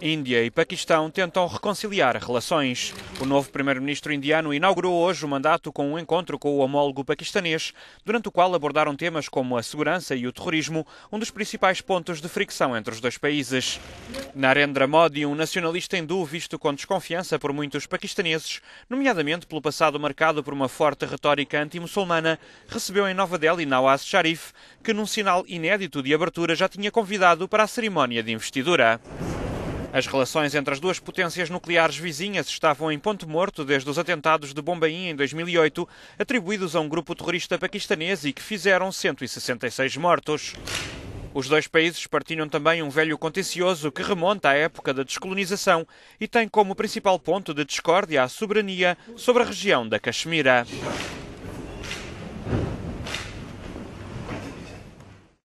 Índia e Paquistão tentam reconciliar relações. O novo primeiro-ministro indiano inaugurou hoje o mandato com um encontro com o homólogo paquistanês, durante o qual abordaram temas como a segurança e o terrorismo, um dos principais pontos de fricção entre os dois países. Narendra Modi, um nacionalista hindu visto com desconfiança por muitos paquistaneses, nomeadamente pelo passado marcado por uma forte retórica anti-muçulmana, recebeu em Nova Delhi Nawaz Sharif, que num sinal inédito de abertura já tinha convidado para a cerimónia de investidura. As relações entre as duas potências nucleares vizinhas estavam em ponto morto desde os atentados de Bombaim em 2008, atribuídos a um grupo terrorista paquistanês e que fizeram 166 mortos. Os dois países partilham também um velho contencioso que remonta à época da descolonização e tem como principal ponto de discórdia a soberania sobre a região da Caxemira.